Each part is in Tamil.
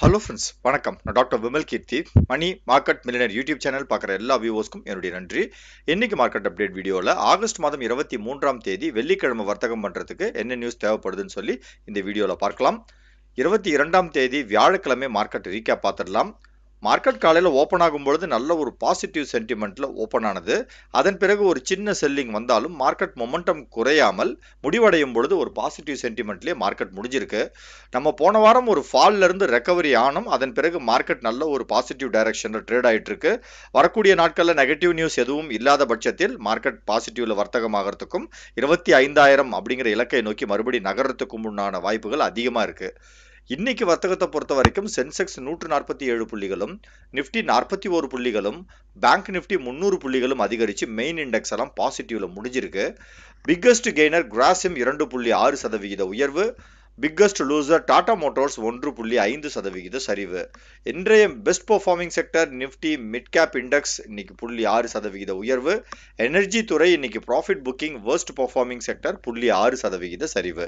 ஹலோ ஃப்ரெண்ட்ஸ் வணக்கம் நான் doctor Vimal Keerthi Mani market millionaire YouTube channel பார்க்குற எல்லா வியூவர்ஸ்க்கும் என்னுடைய நன்றி இன்னைக்கு மார்க்கெட் அப்டேட் வீடியோவில் ஆகஸ்ட் மாதம் இருபத்தி மூன்றாம் தேதி வெள்ளிக்கிழமை வர்த்தகம் பண்ணுறதுக்கு என்ன நியூஸ் தேவைப்படுதுன்னு சொல்லி இந்த வீடியோவில் பார்க்கலாம் இருபத்தி இரண்டாம் தேதி வியாழக்கிழமை மார்க்கெட் ரீகேப் பார்த்துடலாம் மார்க்கெட் காலையில் ஓப்பன் ஆகும்பொழுது நல்ல ஒரு பாசிட்டிவ் சென்டிமெண்ட்டில் ஓப்பன் ஆனது அதன் பிறகு ஒரு சின்ன செல்லிங் வந்தாலும் மார்க்கெட் மொமெண்டம் குறையாமல் முடிவடையும் பொழுது ஒரு பாசிட்டிவ் சென்டிமெண்ட்லேயே மார்க்கெட் முடிஞ்சிருக்கு நம்ம போன வாரம் ஒரு ஃபால்லேருந்து ரெக்கவரி ஆனும் அதன் பிறகு மார்க்கெட் நல்ல ஒரு பாசிட்டிவ் டைரக்ஷனில் ட்ரேட் ஆகிட்டு இருக்கு வரக்கூடிய நாட்களில் நெகட்டிவ் நியூஸ் எதுவும் இல்லாத பட்சத்தில் மார்க்கெட் பாசிட்டிவில் வர்த்தகமாகிறதுக்கும் இருபத்தி ஐந்தாயிரம் அப்படிங்கிற இலக்கை நோக்கி மறுபடி நகரத்துக்கும் உண்டான வாய்ப்புகள் அதிகமாக இருக்குது இன்னைக்கு வர்த்தகத்தை பொறுத்த வரைக்கும் சென்செக்ஸ் நூற்று நாற்பத்தி ஏழு புள்ளிகளும் நிஃப்டி நாற்பத்தி ஒரு புள்ளிகளும் பேங்க் நிஃப்டி முந்நூறு புள்ளிகளும் அதிகரித்து மெயின் இண்டெக்ஸ் எல்லாம் பாசிட்டிவில் முடிஞ்சிருக்கு பிக்கஸ்ட் கெய்னர் கிராசிம் இரண்டு புள்ளி ஆறு சதவிகித உயர்வு பிக்கஸ்ட் லூசர் டாடா மோட்டார்ஸ் ஒன்று புள்ளி ஐந்து சதவிகித சரிவு இன்றைய best performing sector Nifty mid cap index இன்னைக்கு புள்ளி ஆறு சதவிகித உயர்வு எனர்ஜி துறை இன்னைக்கு profit booking worst performing sector புள்ளி ஆறு சதவிகித சரிவு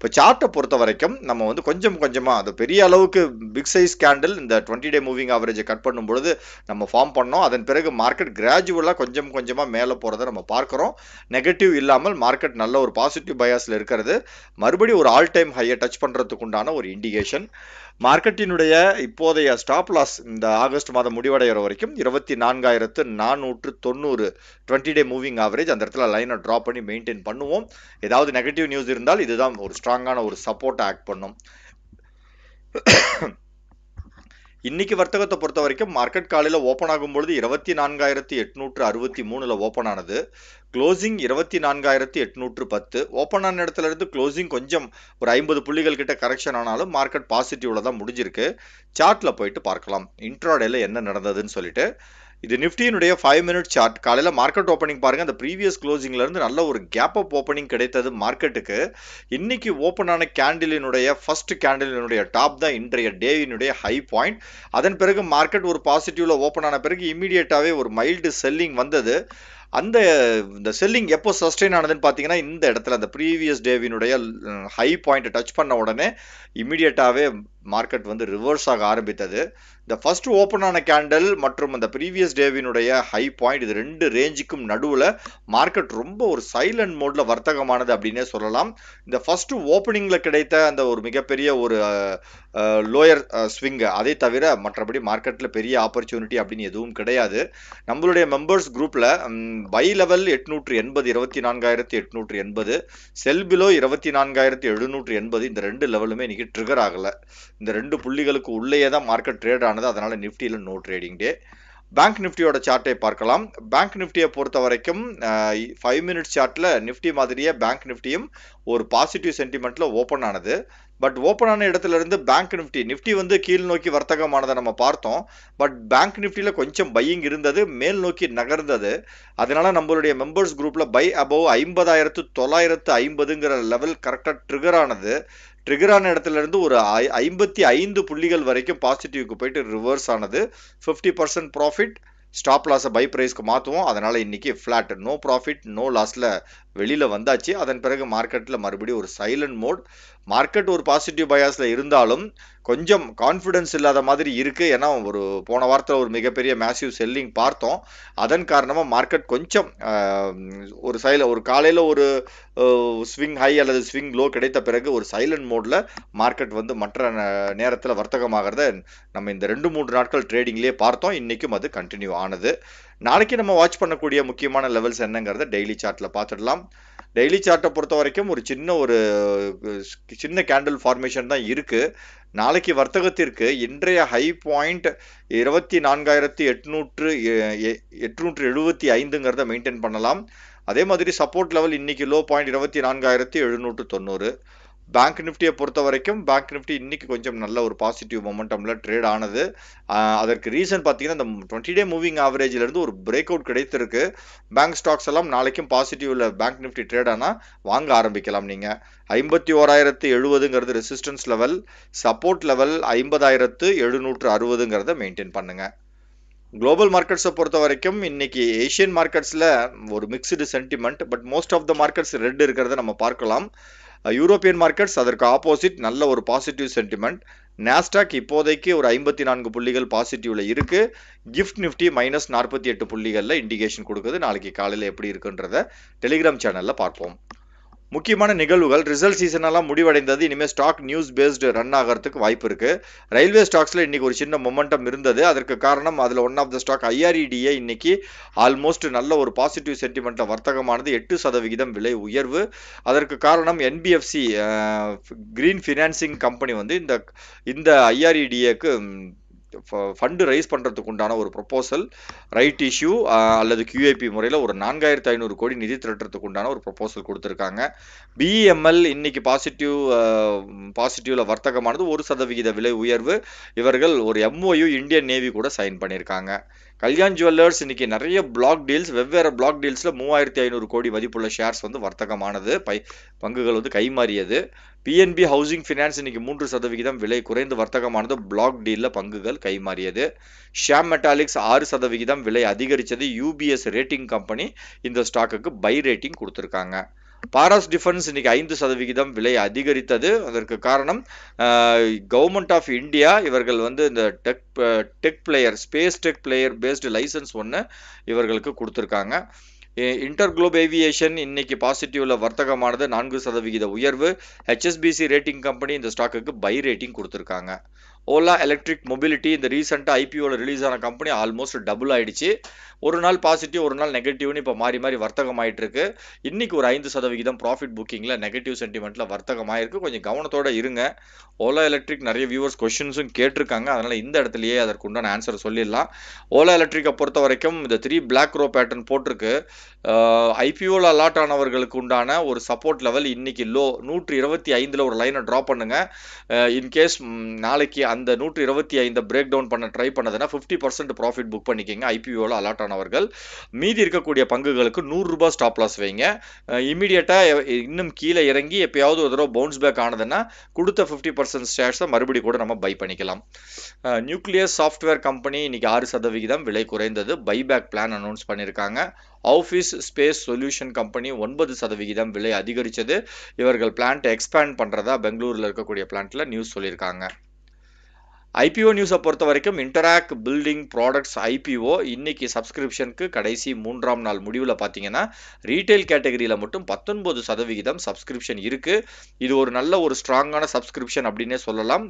இப்போ சார்ட்டை பொறுத்த வரைக்கும் நம்ம வந்து கொஞ்சம் கொஞ்சமாக அது பெரிய அளவுக்கு பிக் சைஸ் கேண்டில் இந்த டுவெண்ட்டி டே மூவிங் ஆவரேஜை கட் பண்ணும் பொழுது நம்ம ஃபார்ம் பண்ணோம் அதன் பிறகு மார்க்கெட் கிராஜுவலாக கொஞ்சம் கொஞ்சமாக மேலே போகிறத நம்ம பார்க்குறோம் நெகட்டிவ் இல்லாமல் மார்க்கெட் நல்ல ஒரு பாசிட்டிவ் பயாஸில் இருக்கிறது மறுபடியும் ஒரு ஆல் டைம் ஹையை டச் பண்ணுறதுக்கு உண்டான ஒரு இண்டிகேஷன் மார்க்கெட்டினுடைய இப்போதைய ஸ்டாப் லாஸ் இந்த ஆகஸ்ட் மாதம் முடிவடைகிற வரைக்கும் இருபத்தி நான்காயிரத்து நானூற்று தொண்ணூறு டுவெண்ட்டி டே மூவிங் ஆவரேஜ் அந்த இடத்துல லைனை ட்ரா பண்ணி மெயின்டைன் பண்ணுவோம் ஏதாவது நெகட்டிவ் நியூஸ் இருந்தால் இதுதான் ஒரு ஸ்ட்ராங்கான ஒரு சப்போர்ட்டை ஆக்ட் பண்ணும் இன்னைக்கு வர்த்தகத்தை பொறுத்த வரைக்கும் மார்க்கெட் காலையில் ஓப்பன் ஆகும்பொழுது இருபத்தி நான்காயிரத்தி எட்நூற்று அறுபத்தி மூணில் ஓப்பன் ஆனது க்ளோசிங் இருபத்தி நான்காயிரத்தி எட்நூற்று பத்து ஓப்பன் ஆன இடத்துல க்ளோசிங் கொஞ்சம் ஒரு ஐம்பது புள்ளிகள் கிட்ட கரெக்ஷன் ஆனாலும் மார்க்கெட் பாசிட்டிவில் தான் முடிஞ்சிருக்கு சார்ட்டில் போயிட்டு பார்க்கலாம் இன்ட்ராடேல என்ன நடந்ததுன்னு சொல்லிட்டு இது நிஃப்டியினுடைய ஃபைவ் மினிட் சார்ட் காலையில் மார்க்கெட் ஓப்பனிங் பாருங்க அந்த ப்ரீவியஸ் க்ளோசிங்லேருந்து நல்ல ஒரு கேப் அப் ஓப்பனிங் கிடைத்தது மார்க்கெட்டுக்கு இன்னைக்கு ஓப்பன் ஆன கேண்டிலினுடைய ஃபர்ஸ்ட் கேண்டிலினுடைய டாப் தான் இன்றைய டேவினுடைய ஹை பாயிண்ட் அதன் பிறகு மார்க்கெட் ஒரு பாசிட்டிவ்ல ஓப்பன் ஆன பிறகு இமீடியட்டாகவே ஒரு மைல்டு செல்லிங் வந்தது அந்த இந்த செல்லிங் எப்போ சஸ்டெயின் ஆனதுன்னு பார்த்தீங்கன்னா இந்த இடத்துல அந்த ப்ரீவியஸ் டேவினுடைய ஹை பாயிண்ட் டச் பண்ண உடனே இமீடியட்டாகவே மார்க்கெட் வந்து ரிவர்ஸ் ஆக ஆரம்பித்தது இந்த ஃபர்ஸ்ட் ஓப்பன் ஆன கேண்டல் மற்றும் அந்த ப்ரீவியஸ் டேவினுடைய ஹை பாயிண்ட் இது ரெண்டு ரேஞ்சுக்கும் நடுவில் மார்க்கெட் ரொம்ப ஒரு சைலண்ட் மோடில் வர்த்தகமானது அப்படின்னே சொல்லலாம் இந்த ஃபர்ஸ்ட் ஓப்பனிங்கில் கிடைத்த அந்த ஒரு மிகப்பெரிய ஒரு லோயர் ஸ்விங்கு அதை தவிர மற்றபடி மார்க்கெட்டில் பெரிய ஆப்பர்ச்சுனிட்டி அப்படின்னு எதுவும் கிடையாது நம்மளுடைய மெம்பர்ஸ் குரூப்பில் பை லெவல் எட்நூற்று எண்பது இருபத்தி நான்காயிரத்தி எட்நூற்று எண்பது செல் பிலோ இருபத்தி நான்காயிரத்தி எழுநூற்று எண்பது இந்த ரெண்டு லெவலுமே இன்றைக்கி ட்ரிகர் ஆகலை இந்த ரெண்டு புள்ளிகளுக்கு உள்ளேயே தான் மார்க்கெட் ட்ரேட் ஆனது அதனால் நிஃப்டியில் நோ ட்ரேடிங் டே பேங்க் நிஃப்டியோட சார்ட்டை பார்க்கலாம் பேங்க் நிஃப்டியை பொறுத்த வரைக்கும் ஃபைவ் மினிட்ஸ் சார்ட்டில் நிஃப்டி மாதிரியே பேங்க் நிஃப்டியும் ஒரு பாசிட்டிவ் சென்டிமெண்ட்டில் ஓப்பன் ஆனது பட் ஓப்பன் ஆன இடத்துலேருந்து பேங்க் நிஃப்டி நிஃப்டி வந்து கீழ் நோக்கி வர்த்தகமானதை நம்ம பார்த்தோம் பட் பேங்க் நிஃப்டியில் கொஞ்சம் பையிங் இருந்தது மேல் நோக்கி நகர்ந்தது அதனால் நம்மளுடைய மெம்பர்ஸ் குரூப்பில் பை அபவ் ஐம்பதாயிரத்து தொள்ளாயிரத்து ஐம்பதுங்கிற லெவல் கரெக்டாக ட்ரிகர் ஆனது ட்ரிகர் ஆன இடத்துலேருந்து ஒரு ஐ ஐம்பத்தி ஐந்து புள்ளிகள் வரைக்கும் பாசிட்டிவ்க்கு போயிட்டு ரிவர்ஸ் ஆனது ஃபிஃப்டி பர்சன்ட் ப்ராஃபிட் ஸ்டாப் லாஸை பை ப்ரைஸ்க்கு மாற்றுவோம் அதனால் இன்றைக்கி ஃப்ளாட் நோ ப்ராஃபிட் நோ லாஸில் வெளியில் வந்தாச்சு அதன் பிறகு மார்க்கெட்டில் மறுபடியும் ஒரு சைலண்ட் மோட் மார்க்கெட் ஒரு பாசிட்டிவ் பயாஸில் இருந்தாலும் கொஞ்சம் கான்ஃபிடென்ஸ் இல்லாத மாதிரி இருக்குது ஏன்னா ஒரு போன வாரத்தில் ஒரு மிகப்பெரிய மேசிவ் செல்லிங் பார்த்தோம் அதன் காரணமாக மார்க்கெட் கொஞ்சம் ஒரு சைல ஒரு காலையில் ஒரு ஸ்விங் ஹை அல்லது ஸ்விங் லோ கிடைத்த பிறகு ஒரு சைலண்ட் மோடில் மார்க்கெட் வந்து மற்ற நேரத்தில் வர்த்தகமாகிறத நம்ம இந்த ரெண்டு மூன்று நாட்கள் ட்ரேடிங்லேயே பார்த்தோம் இன்றைக்கும் அது கண்டினியூ ஆனது நாளைக்கு நம்ம வாட்ச் பண்ணக்கூடிய முக்கியமான லெவல்ஸ் என்னங்கிறத டெய்லி சார்ட்டில் பார்த்துடலாம் டெய்லி சார்ட்டை பொறுத்த வரைக்கும் ஒரு சின்ன ஒரு சின்ன கேண்டில் ஃபார்மேஷன் தான் இருக்குது நாளைக்கு வர்த்தகத்திற்கு இன்றைய ஹை பாயிண்ட் இருபத்தி நான்காயிரத்தி எட்நூற்று எட்நூற்று எழுபத்தி ஐந்துங்கிறத மெயின்டைன் பண்ணலாம் அதே மாதிரி சப்போர்ட் லெவல் இன்னைக்கு லோ பாயிண்ட் இருபத்தி நான்காயிரத்தி எழுநூற்று தொண்ணூறு பேங்க் நிஃப்டியை பொறுத்த வரைக்கும் பேங்க் நிஃப்டி இன்னைக்கு கொஞ்சம் நல்ல ஒரு பாசிட்டிவ் மொமெண்டமில் ட்ரேட் ஆனது அதற்கு ரீசன் பார்த்தீங்கன்னா இந்த டுவெண்ட்டி டே மூவிங் ஆவரேஜிலேருந்து ஒரு பிரேக் அவுட் கிடைத்திருக்கு பேங்க் ஸ்டாக்ஸ் எல்லாம் நாளைக்கும் பாசிட்டிவில் பேங்க் நிஃப்டி ட்ரேட் ஆனால் வாங்க ஆரம்பிக்கலாம் நீங்கள் ஐம்பத்தி ஓராயிரத்து எழுபதுங்கிறது ரெசிஸ்டன்ஸ் லெவல் சப்போர்ட் லெவல் ஐம்பதாயிரத்து எழுநூற்று அறுபதுங்கிறத மெயின்டைன் பண்ணுங்கள் குளோபல் மார்க்கெட்ஸை பொறுத்த வரைக்கும் இன்னைக்கு ஏஷியன் மார்க்கெட்ஸில் ஒரு mixed sentiment but most of the markets red இருக்கிறத நம்ம பார்க்கலாம் யூரோப்பியன் மார்க்கெட்ஸ் அதற்கு ஆப்போசிட் நல்ல ஒரு பாசிட்டிவ் சென்டிமெண்ட் நாஸ்டாக் இப்போதைக்கு ஒரு ஐம்பத்தி நான்கு புள்ளிகள் பாசிட்டிவ்ல இருக்கு கிஃப்ட் நிஃப்டி மைனஸ் நாற்பத்தி எட்டு புள்ளிகளில் இண்டிகேஷன் கொடுக்குது நாளைக்கு காலையில் எப்படி இருக்குன்றத டெலிகிராம் சேனலில் பார்ப்போம் முக்கியமான நிகழ்வுகள் ரிசல்ட் சீசனெல்லாம் முடிவடைந்தது இனிமேல் ஸ்டாக் நியூஸ் பேஸ்டு ரன் ஆகிறதுக்கு வாய்ப்பு இருக்குது ரயில்வே ஸ்டாக்ஸில் இன்றைக்கி ஒரு சின்ன மொமெண்டம் இருந்தது அதற்கு காரணம் அதில் one of the stock IREDA இன்றைக்கி ஆல்மோஸ்ட் நல்ல ஒரு பாசிட்டிவ் சென்டிமெண்ட்டில் வர்த்தகமானது எட்டு சதவிகிதம் விலை உயர்வு அதற்கு காரணம் என்பிஎஃப்சி க்ரீன் ஃபினான்சிங் கம்பெனி வந்து இந்த இந்த ஐஆர்இடிஏக்கு ஃபண்டு ரைஸ் பண்ணுறதுக்கு உண்டான ஒரு ப்ரொப்போசல் ரைட் இஷ்யூ அல்லது கியூஐபி முறையில் ஒரு நான்காயிரத்து ஐநூறு கோடி நிதி திரட்டுறதுக்கு உண்டான ஒரு ப்ரொப்போசல் கொடுத்துருக்காங்க பிஎம்எல் இன்னைக்கு பாசிட்டிவ் பாசிட்டிவில் வர்த்தகமானது ஒரு சதவிகித விலை உயர்வு இவர்கள் ஒரு எம்ஓயு இந்தியன் நேவி கூட சைன் பண்ணியிருக்காங்க கல்யாண் ஜுவல்லர்ஸ் இன்னைக்கு நிறைய பிளாக் டீல்ஸ் வெவ்வேறு பிளாக் டீல்ஸில் மூவாயிரத்தி ஐநூறு கோடி மதிப்புள்ள ஷேர்ஸ் வந்து வர்த்தகமானது பை பங்குகள் வந்து கைமாறியது பிஎன்பி ஹவுசிங் ஃபினான்ஸ் இன்னைக்கு மூன்று சதவிகிதம் விலை குறைந்து வர்த்தகமானது பிளாக் டீலில் பங்குகள் கைமாறியது ஷாம் மெட்டாலிக்ஸ் ஆறு சதவிகிதம் விலை அதிகரித்தது யூபிஎஸ் ரேட்டிங் கம்பெனி இந்த ஸ்டாக்குக்கு பை ரேட்டிங் கொடுத்துருக்காங்க பாராஸ் டிஃபென்ஸ் இன்னைக்கு ஐந்து சதவிகிதம் விலை அதிகரித்தது அதற்கு காரணம் கவர்மெண்ட் ஆஃப் இந்தியா இவர்கள் வந்து இந்த tech tech player space tech player based licence ஒன்று இவர்களுக்கு கொடுத்துருக்காங்க இன்டர் குளோப் ஏவியேஷன் இன்னைக்கு பாசிட்டிவ்ல வர்த்தகமானது நான்கு சதவிகித உயர்வு ஹெச்எஸ்பிசி ரேட்டிங் கம்பெனி இந்த ஸ்டாக்குக்கு பை ரேட்டிங் கொடுத்துருக்காங்க ஓலா எலக்ட்ரிக் மொபிலிட்டி இந்த ரீசெண்டாக ஐபிஓவில் ரிலீஸ் ஆன கம்பெனி ஆல்மோஸ்ட் டபுள் ஆகிடுச்சு ஒரு நாள் பாசிட்டிவ் ஒரு நாள் நெகட்டிவ்னு இப்போ மாறி மாறி வர்த்தகம் ஆகிட்டுருக்கு இன்றைக்கி ஒரு ஐந்து சதவிகிதம் ப்ராஃபிட் புக்கிங்கில் நெகட்டிவ் சென்டிமெண்ட்டில் வர்த்தகம் ஆகிருக்கு கொஞ்சம் கவனத்தோடு இருங்க ஓலா எலக்ட்ரிக் நிறைய வியூவர்ஸ் கொஷின்ஸும் கேட்டிருக்காங்க அதனால் இந்த இடத்துலையே அதற்குண்டான ஆன்சர் சொல்லிடலாம் ஓலா எலக்ட்ரிக்கை பொறுத்த வரைக்கும் இந்த த்ரீ பிளாக் ரோ பேட்டர்ன் போட்டிருக்கு ஐபிஓவில் அலாட் ஆனவர்களுக்கு உண்டான ஒரு சப்போர்ட் லெவல் இன்னைக்கு லோ நூற்றி இருபத்தி ஐந்தில் ஒரு லைனை ட்ரா பண்ணுங்க இன்கேஸ் நாளைக்கு அந்த நூற்றி இருபத்தி ஐந்தை பிரேக் டவுன் பண்ண ட்ரை பண்ணதுன்னா ஃபிஃப்டி பர்சன்ட் ப்ராஃபிட் புக் பண்ணிக்கிங்க ஐபிஓவில் அலாட் ஆனவர்கள் மீதி இருக்கக்கூடிய பங்குகளுக்கு நூறுரூபா ஸ்டாப் லாஸ் வைங்க இமீடியட்டாக இன்னும் கீழே இறங்கி எப்பயாவது ஒரு தடவை பவுன்ஸ் பேக் ஆனதுன்னா கொடுத்த ஃபிஃப்டி பர்சன்ட் ஷேர்ஸை மறுபடி கூட நம்ம பை பண்ணிக்கலாம் நியூக்ளியர் சாஃப்ட்வேர் கம்பெனி இன்னைக்கு ஆறு சதவிகிதம் விலை குறைந்தது பைபேக் பிளான் அனௌன்ஸ் பண்ணியிருக்காங்க ஆஃபீஸ் ஸ்பேஸ் சொல்யூஷன் கம்பெனி ஒன்பது சதவிகிதம் விலை அதிகரித்தது இவர்கள் பிளான்ட் எக்ஸ்பேண்ட் பண்ணுறதா பெங்களூரில் இருக்கக்கூடிய பிளான்ட்டில் நியூஸ் சொல்லியிருக்காங்க ஐபிஓ நியூஸை பொறுத்த வரைக்கும் இன்டராக்ட் பில்டிங் ப்ராடக்ட்ஸ் ஐபிஓ இன்னைக்கு சப்ஸ்கிரிப்ஷனுக்கு கடைசி மூன்றாம் நாள் முடிவில் பார்த்தீங்கன்னா ரீட்டைல் கேட்டகரியில் மட்டும் பத்தொன்பது சதவிகிதம் சப்ஸ்கிரிப்ஷன் இருக்குது இது ஒரு நல்ல ஒரு ஸ்ட்ராங்கான சப்ஸ்கிரிப்ஷன் அப்படின்னே சொல்லலாம்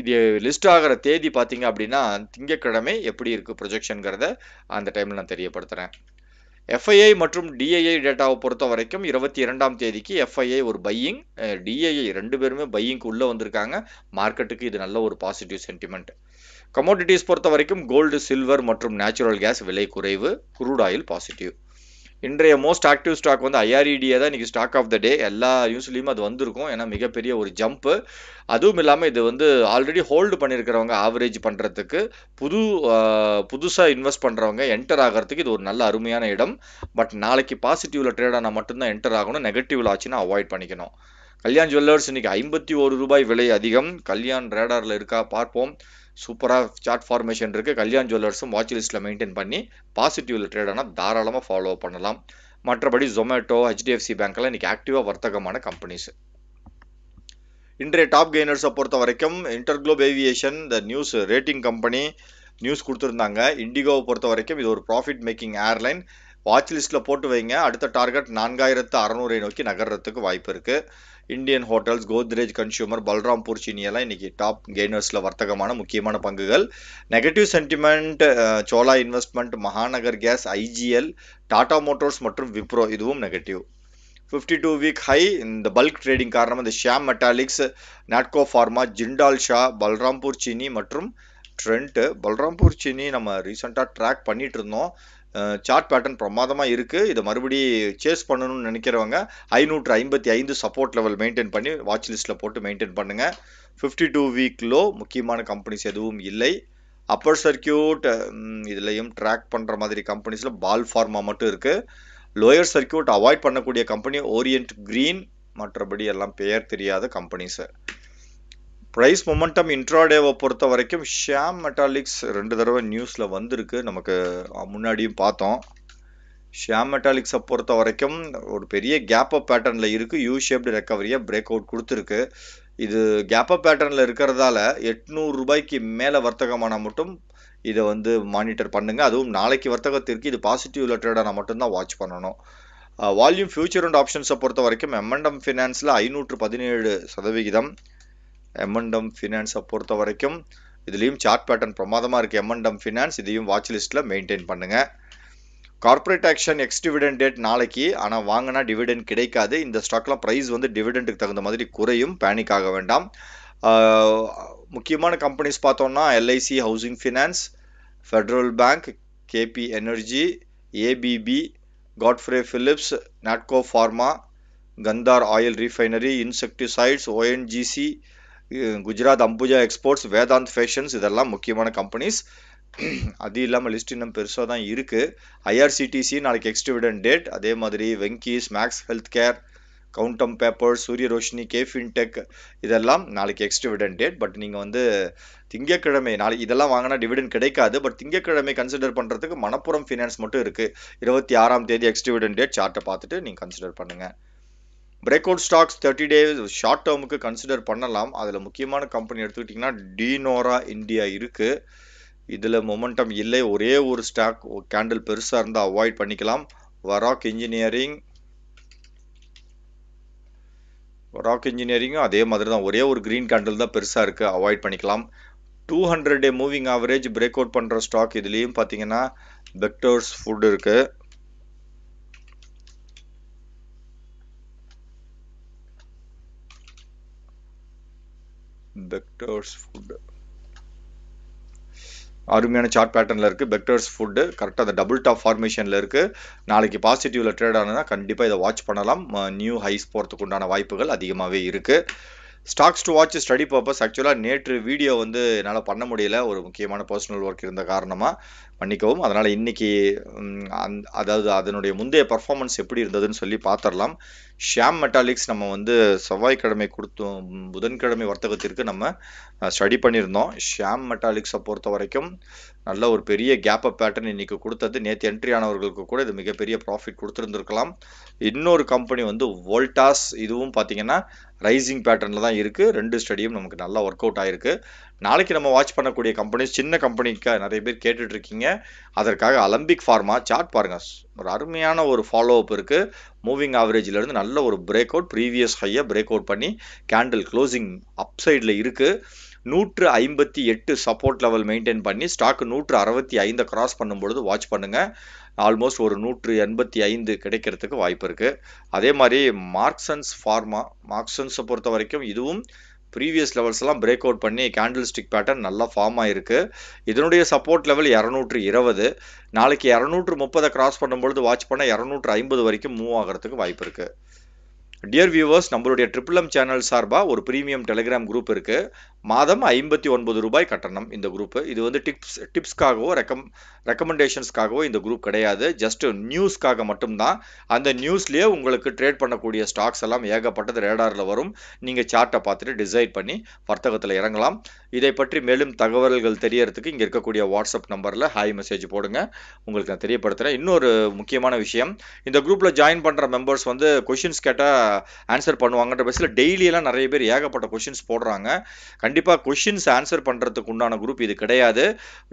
இது லிஸ்ட் ஆகிற தேதி பார்த்தீங்க அப்படின்னா திங்கக்கிழமை எப்படி இருக்குது ப்ரொஜெக்ஷனுங்கிறத அந்த டைமில் நான் தெரியப்படுத்துகிறேன் எஃப்ஐஐ மற்றும் டிஐஐ டேட்டாவை பொறுத்த வரைக்கும் இருபத்தி இரண்டாம் தேதிக்கு எஃப்ஐஐ ஒரு பையிங் டிஐஐ ரெண்டு பேருமே பையிங்க்கு உள்ளே வந்திருக்காங்க மார்க்கெட்டுக்கு இது நல்ல ஒரு பாசிட்டிவ் சென்டிமெண்ட் கமோடிட்டிஸ் பொறுத்த வரைக்கும் கோல்டு சில்வர் மற்றும் நேச்சுரல் கேஸ் விலை குறைவு குரூட் ஆயில் பாசிட்டிவ் இன்றைய மோஸ்ட் ஆக்டிவ் ஸ்டாக் வந்து ஐஆர்இடியே e தான் இன்றைக்கி ஸ்டாக் ஆஃப் த டே எல்லா நியூஸ்லேயும் அது வந்திருக்கும் ஏன்னா மிகப்பெரிய ஒரு ஜம்ப்பு அதுவும் இல்லாமல் இது வந்து ஆல்ரெடி ஹோல்டு பண்ணியிருக்கிறவங்க ஆவரேஜ் பண்ணுறதுக்கு புது புதுசாக இன்வெஸ்ட் பண்ணுறவங்க என்டர் ஆகிறதுக்கு இது ஒரு நல்ல அருமையான இடம் பட் நாளைக்கு பாசிட்டிவில் ட்ரேட் ஆனால் மட்டும்தான் என்டர் ஆகணும் நெகட்டிவில் ஆச்சுன்னா அவாய்ட் பண்ணிக்கணும் கல்யாண் ஜுவல்லர்ஸ் இன்றைக்கி ஐம்பத்தி ஒரு ரூபாய் விலை அதிகம் கல்யாண் ரேடாரில் இருக்கா பார்ப்போம் சூப்பராக சார்ட் ஃபார்மேஷன் இருக்குது கல்யாண் ஜுவல்லர்ஸும் வாட்ச் லிஸ்ட்டில் மெயின்டைன் பண்ணி பாசிட்டிவில் ஆனால் தாராளமாக ஃபாலோ பண்ணலாம் மற்றபடி ஜொமேட்டோ ஹெச்டிஎஃப்சி பேங்க்கெல்லாம் இன்றைக்கி ஆக்டிவாக வர்த்தகமான கம்பெனிஸ் இன்றைய டாப் கெய்னர்ஸை பொறுத்த வரைக்கும் இன்டர்குளோப் ஏவியேஷன் இந்த நியூஸ் ரேட்டிங் கம்பெனி நியூஸ் கொடுத்துருந்தாங்க இண்டிகோவை பொறுத்த வரைக்கும் இது ஒரு ப்ராஃபிட் மேக்கிங் ஏர்லைன் வாட்ச் லிஸ்ட்டில் போட்டு வைங்க அடுத்த டார்கெட் நான்காயிரத்து அறநூறை நோக்கி நகர்றதுக்கு வாய்ப்பு இருக்குது Indian hotels Godrej consumer Balrampur சீனியெல்லாம் இன்றைக்கி டாப் கெய்னர்ஸில் வர்த்தகமான முக்கியமான பங்குகள் negative sentiment Chola investment Mahanagar gas IGL Tata motors மற்றும் விப்ரோ இதுவும் negative fifty two week high இந்த பல்க் ட்ரேடிங் காரணமாக இந்த Shyam Metalics Natco pharma Jindal Saw Balrampur Chini மற்றும் ட்ரெண்ட்டு பல்ராம்பூர் சீனி நம்ம ரீசெண்டாக ட்ராக் பண்ணிகிட்டு இருந்தோம் சார்ட் பேட்டர்ன் பிரமாதமாக இருக்குது இதை மறுபடி சேஸ் பண்ணணும்னு நினைக்கிறவங்க ஐநூற்று ஐம்பத்தி ஐந்து சப்போர்ட் லெவல் மெயின்டைன் பண்ணி வாட்ச் லிஸ்ட்டில் போட்டு மெயின்டைன் பண்ணுங்கள் ஃபிஃப்டி டூ வீக்லோ முக்கியமான கம்பெனிஸ் எதுவும் இல்லை அப்பர் சர்க்கியூட் இதுலேயும் ட்ராக் பண்ணுற மாதிரி கம்பெனிஸில் பால் ஃபார்மா மட்டும் இருக்குது லோயர் சர்க்கியூட் அவாய்ட் பண்ணக்கூடிய கம்பெனி ஓரியன்ட் க்ரீன் மற்றபடி எல்லாம் பெயர் தெரியாத கம்பெனிஸு ப்ரைஸ் மொமெண்டம் இன்ட்ராடேவை பொறுத்த வரைக்கும் ஷியாம் மெட்டாலிக்ஸ் ரெண்டு தடவை நியூஸில் வந்திருக்கு நமக்கு முன்னாடியும் பார்த்தோம் ஷியாம் மெட்டாலிக்ஸை பொறுத்த வரைக்கும் ஒரு பெரிய கேப் அப் பேட்டர்னில் இருக்குது யூ ஷேப்டு ரெக்கவரியாக பிரேக் அவுட் கொடுத்துருக்கு இது கேப் அப் பேட்டர்னில் இருக்கிறதால எட்நூறு ரூபாய்க்கு மேலே வர்த்தகமானால் மட்டும் இதை வந்து மானிட்டர் பண்ணுங்கள் அதுவும் நாளைக்கு வர்த்தகத்திற்கு இது பாசிட்டிவ் ரிலேட்டடாக மட்டும்தான் வாட்ச் பண்ணணும் வால்யூம் ஃபியூச்சர் அண்ட் ஆப்ஷன்ஸை பொறுத்த வரைக்கும் எம்என்டம் ஃபினான்ஸில் ஐநூற்று பதினேழு சதவிகிதம் எம்என்டம் ஃபினான்ஸை பொறுத்த வரைக்கும் இதுலேயும் சார்ட் பேட்டர்ன் பிரமாதமாக இருக்குது எம்என்டம் ஃபினான்ஸ் இதையும் வாட்ச் லிஸ்ட்டில் மெயின்டைன் பண்ணுங்கள் corporate action ex dividend date நாளைக்கு ஆனால் வாங்கினா டிவிடெண்ட் கிடைக்காது இந்த ஸ்டாக்லாம் ப்ரைஸ் வந்து டிவிடெண்ட்டுக்கு தகுந்த மாதிரி குறையும் பேனிக் ஆக வேண்டாம் முக்கியமான கம்பெனிஸ் பார்த்தோம்னா LIC housing finance Federal bank KP energy ABB Godfrey Phillips Natco pharma Gandhar oil refinery insecticides ONGC Gujarat Ambuja exports Vedant fashions இதெல்லாம் முக்கியமான கம்பெனிஸ் அது இல்லாமல் லிஸ்ட் இன்னும் பெருசாக தான் இருக்குது ஐஆர்சிடிசி நாளைக்கு எக்ஸ்டிவிடன் டேட் அதே மாதிரி Venky's Max health care Kuantum paper Surya Roshni fintech இதெல்லாம் நாளைக்கு எக்ஸ்டிவிடன் டேட் பட் நீங்கள் வந்து திங்கக்கிழமை நாளை இதெல்லாம் வாங்கினா டிவிடன் கிடைக்காது பட் திங்கக்கிழமை கன்சிடர் பண்ணுறதுக்கு மணப்புறம் ஃபினான்ஸ் மட்டும் இருக்குது இருபத்தி ஆறாம் தேதி எக்ஸ்டிவிடன் டேட் சார்ட்டை பார்த்துட்டு நீங்கள் கன்சிடர் பண்ணுங்கள் break out stocks thirty days short டேர்முக்கு கன்சிடர் பண்ணலாம் அதில் முக்கியமான கம்பெனி எடுத்துக்கிட்டிங்கன்னா டீனோரா இந்தியா இருக்குது இதில் மொமெண்டம் இல்லை ஒரே ஒரு ஸ்டாக் கேண்டில் பெருசாக இருந்தால் அவாய்ட் பண்ணிக்கலாம் வராக் இன்ஜினியரிங் ராக் இன்ஜினியரிங்கும் அதே மாதிரி தான் ஒரே ஒரு க்ரீன் கேண்டில் தான் பெருசாக இருக்குது அவாய்ட் பண்ணிக்கலாம் two hundred day moving average break out பண்ணுற ஸ்டாக் இதுலேயும் பார்த்தீங்கன்னா பெக்டர்ஸ் ஃபுட் இருக்குது பெக்டர்ஸ் ஃபுட்டு அருமையான சார்ட் பேட்டர்ல இருக்குது பெக்டர்ஸ் ஃபுட்டு கரெக்டாக அந்த டபுள் டாப் ஃபார்மேஷனில் இருக்குது நாளைக்கு பாசிட்டிவ்ல ட்ரேட் ஆனால் கண்டிப்பாக இதை வாட்ச் பண்ணலாம் நியூ ஹைஸ் போகிறதுக்கு உண்டான வாய்ப்புகள் அதிகமாகவே இருக்குது stocks to watch study purpose ஆக்சுவலாக நேற்று வீடியோ வந்து என்னால் பண்ண முடியல ஒரு முக்கியமான பர்சனல் ஒர்க் இருந்த காரணமாக பண்ணிக்கவும் அதனால் இன்றைக்கி அந் அதாவது அதனுடைய முந்தைய பர்ஃபார்மன்ஸ் எப்படி இருந்ததுன்னு சொல்லி பார்த்துடலாம் ஷியாம் மெட்டாலிக்ஸ் நம்ம வந்து செவ்வாய்க்கிழமை கொடுத்தோம் புதன்கிழமை வர்த்தகத்திற்கு நம்ம ஸ்டடி பண்ணியிருந்தோம் ஷியாம் மெட்டாலிக்ஸை பொறுத்த வரைக்கும் நல்ல ஒரு பெரிய கேப் பேட்டர்ன் இன்றைக்கி கொடுத்தது நேற்று என்ட்ரி ஆனவர்களுக்கு கூட இது மிகப்பெரிய ப்ராஃபிட் கொடுத்துருந்துருக்கலாம் இன்னொரு கம்பெனி வந்து வோல்டாஸ் இதுவும் பார்த்தீங்கன்னா ரைசிங் பேட்டர்னில் தான் இருக்குது ரெண்டு ஸ்டடியும் நமக்கு நல்லா ஒர்க் அவுட் ஆகிருக்கு நாளைக்கு நம்ம வாட்ச் பண்ணக்கூடிய கம்பெனிஸ் சின்ன கம்பெனிக்கு நிறைய பேர் கேட்டுட்ருக்கீங்க அதற்காக அலம்பிக் ஃபார்மா சார்ட் பாருங்கள் ஒரு அருமையான ஒரு ஃபாலோ அப் இருக்குது மூவிங் ஆவரேஜிலேருந்து நல்ல ஒரு பிரேக் அவுட் ப்ரீவியஸ் ஹையை பிரேக் அவுட் பண்ணி கேண்டில் க்ளோசிங் அப் சைடில் இருக்குது நூற்று ஐம்பத்தி எட்டு சப்போர்ட் லெவல் மெயின்டைன் பண்ணி ஸ்டாக் நூற்று அறுபத்தி ஐந்தை கிராஸ் பண்ணும்பொழுது வாட்ச் பண்ணுங்கள் ஆல்மோஸ்ட் ஒரு நூற்று எண்பத்தி ஐந்து கிடைக்கிறதுக்கு வாய்ப்பு இருக்குது அதே மாதிரி மார்க்சன்ஸ் ஃபார்மா மார்க்சன்ஸை பொறுத்த வரைக்கும் இதுவும் ப்ரீவியஸ் லெவல்ஸ்லாம் பிரேக் அவுட் பண்ணி கேண்டில் ஸ்டிக் பேட்டர்ன் நல்லா ஃபார்ம் ஆகிருக்கு இதனுடைய சப்போர்ட் லெவல் இரநூற்று இருபது நாளைக்கு இரநூற்று முப்பதை கிராஸ் பண்ணும்பொழுது வாட்ச் பண்ணால் இரநூற்று ஐம்பது வரைக்கும் மூவ் ஆகிறதுக்கு வாய்ப்பு இருக்குது டியர் வியூவர்ஸ் நம்மளுடைய ட்ரிபிள் எம் சேனல் சார்பாக ஒரு ப்ரீமியம் டெலிகிராம் குரூப் இருக்குது மாதம் ஐம்பத்தி ஒன்பது ரூபாய் கட்டணம் இந்த குரூப்பு இது வந்து டிப்ஸ் டிப்ஸ்க்காகவோ ரெக்கம் ரெக்கமெண்டேஷன்ஸ்க்காகவோ இந்த குரூப் கிடையாது ஜஸ்ட் நியூஸ்க்காக மட்டும்தான் அந்த நியூஸ்லேயே உங்களுக்கு ட்ரேட் பண்ணக்கூடிய ஸ்டாக்ஸ் எல்லாம் ஏகப்பட்டது ரேடாரில் வரும் நீங்கள் சார்ட்டை பார்த்துட்டு டிசைட் பண்ணி வர்த்தகத்தில் இறங்கலாம் இதை பற்றி மேலும் தகவல்கள் தெரியறதுக்கு இங்கே இருக்கக்கூடிய வாட்ஸ்அப் நம்பரில் ஹாய் மெசேஜ் போடுங்க உங்களுக்கு நான் தெரியப்படுத்துகிறேன் இன்னொரு முக்கியமான விஷயம் இந்த குரூப்பில் ஜாயின் பண்ணுற மெம்பர்ஸ் வந்து கொஷின்ஸ் கேட்டால் ஆன்சர் பண்ணுவாங்கன்ற பேசில் டெய்லியெல்லாம் நிறைய பேர் ஏகப்பட்ட கொஷின்ஸ் போடுறாங்க கண்டிப்பாக கொஷின்ஸ் ஆன்சர் பண்ணுறதுக்கு உண்டான குரூப் இது கிடையாது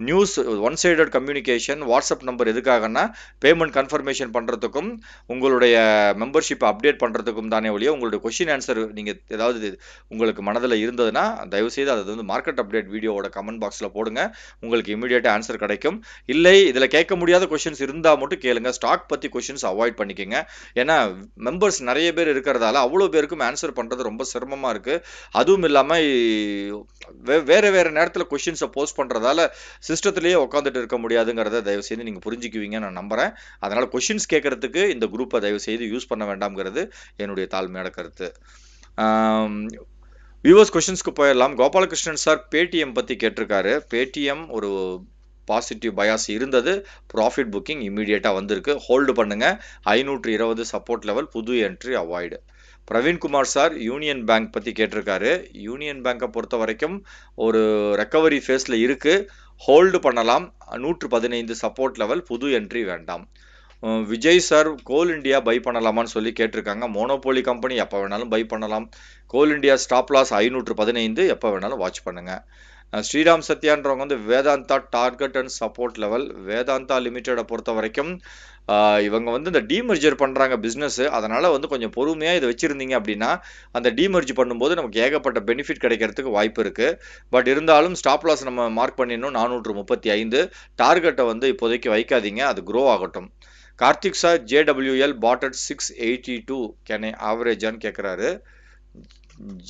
news one sided communication WhatsApp number எதுக்காகன்னா பேமெண்ட் கன்ஃபர்மேஷன் பண்ணுறதுக்கும் உங்களுடைய மெம்பர்ஷிப்பை அப்டேட் பண்ணுறதுக்கும் தானே ஒழிய உங்களுடைய கொஷின் ஆன்சர் நீங்கள் ஏதாவது உங்களுக்கு மனதில் இருந்ததுன்னா தயவுசெய்து அது வந்து மார்க்கெட் அப்டேட் வீடியோவோட கமெண்ட் பாக்ஸில் போடுங்க உங்களுக்கு இமீடியட்டாக ஆன்சர் கிடைக்கும் இல்லை இதில் கேட்க முடியாத கொஷின்ஸ் இருந்தால் மட்டும் கேளுங்க ஸ்டாக் பற்றி கொஷின்ஸ் அவாய்ட் பண்ணிக்கோங்க ஏன்னா மெம்பர்ஸ் நிறைய பேர் இருக்கிறதால அவ்வளோ பேருக்கும் ஆன்சர் பண்ணுறது ரொம்ப சிரமமாக இருக்குது அதுவும் இல்லாமல் வேறு வேறு நேரத்தில் கொஷின்ஸை போஸ்ட் பண்ணுறதால சிஸ்டத்துலேயே உட்காந்துட்டு இருக்க முடியாதுங்கிறத தயவு செய்து நீங்கள் புரிஞ்சுக்குவீங்க நான் நம்புகிறேன் அதனால் கொஷின்ஸ் கேட்குறதுக்கு இந்த குரூப்பை தயவு செய்து யூஸ் பண்ண வேண்டாம்ங்கிறது என்னுடைய தாழ்மையான கருத்து வியூவர்ஸ் கொஷின்ஸ்க்கு போயிடலாம் கோபாலகிருஷ்ணன் சார் பேடிஎம் பற்றி கேட்டிருக்காரு பேடிஎம் ஒரு பாசிட்டிவ் பயாஸ் இருந்தது ப்ராஃபிட் புக்கிங் இம்மிடியேட்டாக வந்திருக்கு ஹோல்டு பண்ணுங்கள் ஐநூற்றி இருபது சப்போர்ட் லெவல் புது entry avoid Praveenkumar sir union bank பற்றி கேட்டிருக்காரு யூனியன் பேங்க்கை பொறுத்த வரைக்கும் ஒரு ரெக்கவரி ஃபேஸில் இருக்குது ஹோல்டு பண்ணலாம் நூற்று பதினைந்து சப்போர்ட் லெவல் புது என்ட்ரி வேண்டாம் Vijay sir Coal India buy பண்ணலாமான்னு சொல்லி கேட்டிருக்காங்க மோனோபோலி கம்பெனி எப்போ வேணாலும் பை பண்ணலாம் கோல் இண்டியா ஸ்டாப் லாஸ் ஐநூற்று பதினைந்து எப்போ வேணாலும் வாட்ச் பண்ணுங்கள் ஸ்ரீராம் சத்யான்றவங்க வந்து Vedanta target and support level Vedanta லிமிட்டடை பொறுத்த வரைக்கும் இவங்க வந்து இந்த டிமர்ஜர் பண்ணுறாங்க பிஸ்னஸ் அதனால் வந்து கொஞ்சம் பொறுமையாக இதை வச்சுருந்தீங்க அப்படின்னா அந்த டிமர்ஜ் பண்ணும்போது நமக்கு ஏகப்பட்ட பெனிஃபிட் கிடைக்கிறதுக்கு வாய்ப்பு இருக்குது பட் இருந்தாலும் ஸ்டாப் லாஸ் நம்ம மார்க் பண்ணிடணும் நானூற்று முப்பத்தி ஐந்து டார்கெட்டை வந்து இப்போதைக்கு வைக்காதீங்க அது க்ரோ ஆகட்டும் Karthik sir JWL bought six eighty two can I ஆவரேஜான்னு கேட்குறாரு